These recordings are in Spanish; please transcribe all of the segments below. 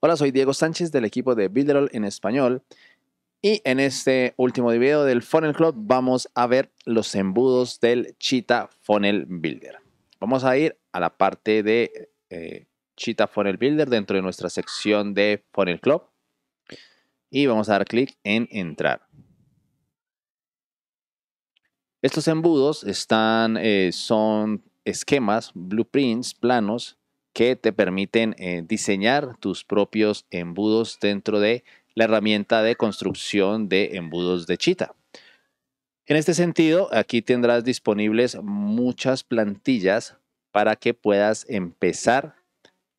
Hola, soy Diego Sánchez del equipo de Builderall en español y en este último video del Funnel Club vamos a ver los embudos del Cheetah Funnel Builder. Vamos a ir a la parte de eh, Cheetah Funnel Builder dentro de nuestra sección de Funnel Club y vamos a dar clic en entrar. Estos embudos están, eh, son esquemas, blueprints, planos que te permiten eh, diseñar tus propios embudos dentro de la herramienta de construcción de embudos de Chita. En este sentido, aquí tendrás disponibles muchas plantillas para que puedas empezar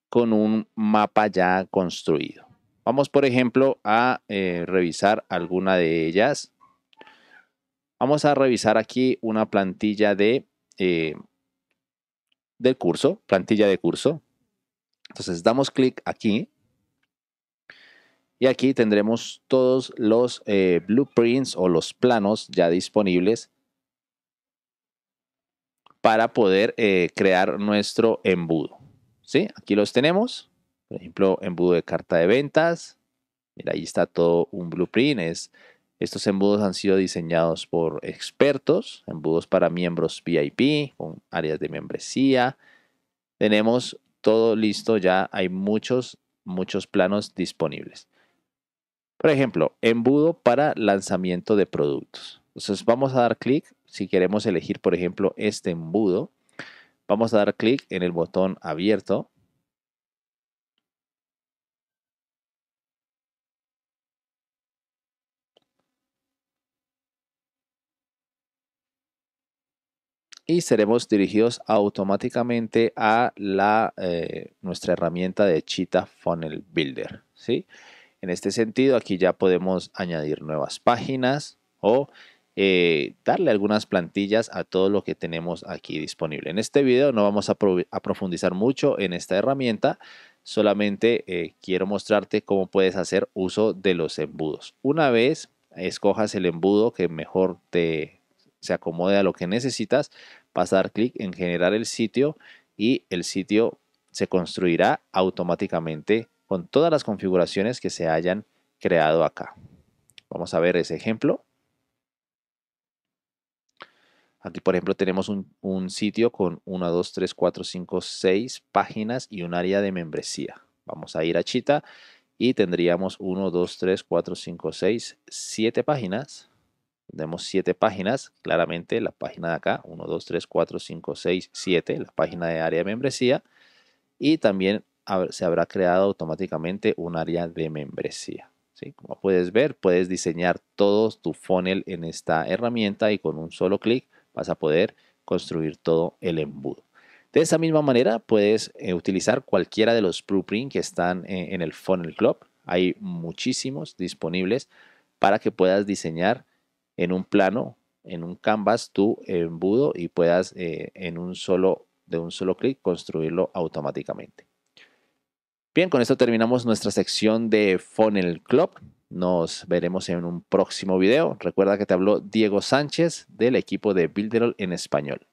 con un mapa ya construido. Vamos, por ejemplo, a eh, revisar alguna de ellas. Vamos a revisar aquí una plantilla de eh, del curso, plantilla de curso. Entonces damos clic aquí y aquí tendremos todos los eh, blueprints o los planos ya disponibles para poder eh, crear nuestro embudo. ¿Sí? Aquí los tenemos. Por ejemplo, embudo de carta de ventas. Mira, ahí está todo un blueprint. Es estos embudos han sido diseñados por expertos, embudos para miembros VIP, con áreas de membresía. Tenemos todo listo ya, hay muchos, muchos planos disponibles. Por ejemplo, embudo para lanzamiento de productos. Entonces vamos a dar clic si queremos elegir, por ejemplo, este embudo. Vamos a dar clic en el botón abierto y seremos dirigidos automáticamente a la, eh, nuestra herramienta de Cheetah Funnel Builder. ¿sí? En este sentido, aquí ya podemos añadir nuevas páginas o eh, darle algunas plantillas a todo lo que tenemos aquí disponible. En este video no vamos a, profundizar mucho en esta herramienta, solamente eh, quiero mostrarte cómo puedes hacer uso de los embudos. Una vez escojas el embudo que mejor te se acomode a lo que necesitas, vas a dar clic en generar el sitio y el sitio se construirá automáticamente con todas las configuraciones que se hayan creado acá. Vamos a ver ese ejemplo. Aquí, por ejemplo, tenemos un, sitio con 1, 2, 3, 4, 5, 6 páginas y un área de membresía. Vamos a ir a Chita y tendríamos 1, 2, 3, 4, 5, 6, 7 páginas. Tenemos siete páginas, claramente la página de acá, 1, 2, 3, 4, 5, 6, 7, la página de área de membresía. Y también se habrá creado automáticamente un área de membresía. ¿sí? Como puedes ver, puedes diseñar todo tu funnel en esta herramienta y con un solo clic vas a poder construir todo el embudo. De esa misma manera, puedes eh, utilizar cualquiera de los blueprints que están eh, en el Funnel Club. Hay muchísimos disponibles para que puedas diseñar en un plano, en un canvas, tu embudo y puedas eh, en un solo, de un solo clic construirlo automáticamente. Bien, con esto terminamos nuestra sección de Funnel Club. Nos veremos en un próximo video. Recuerda que te habló Diego Sánchez del equipo de Builderall en español.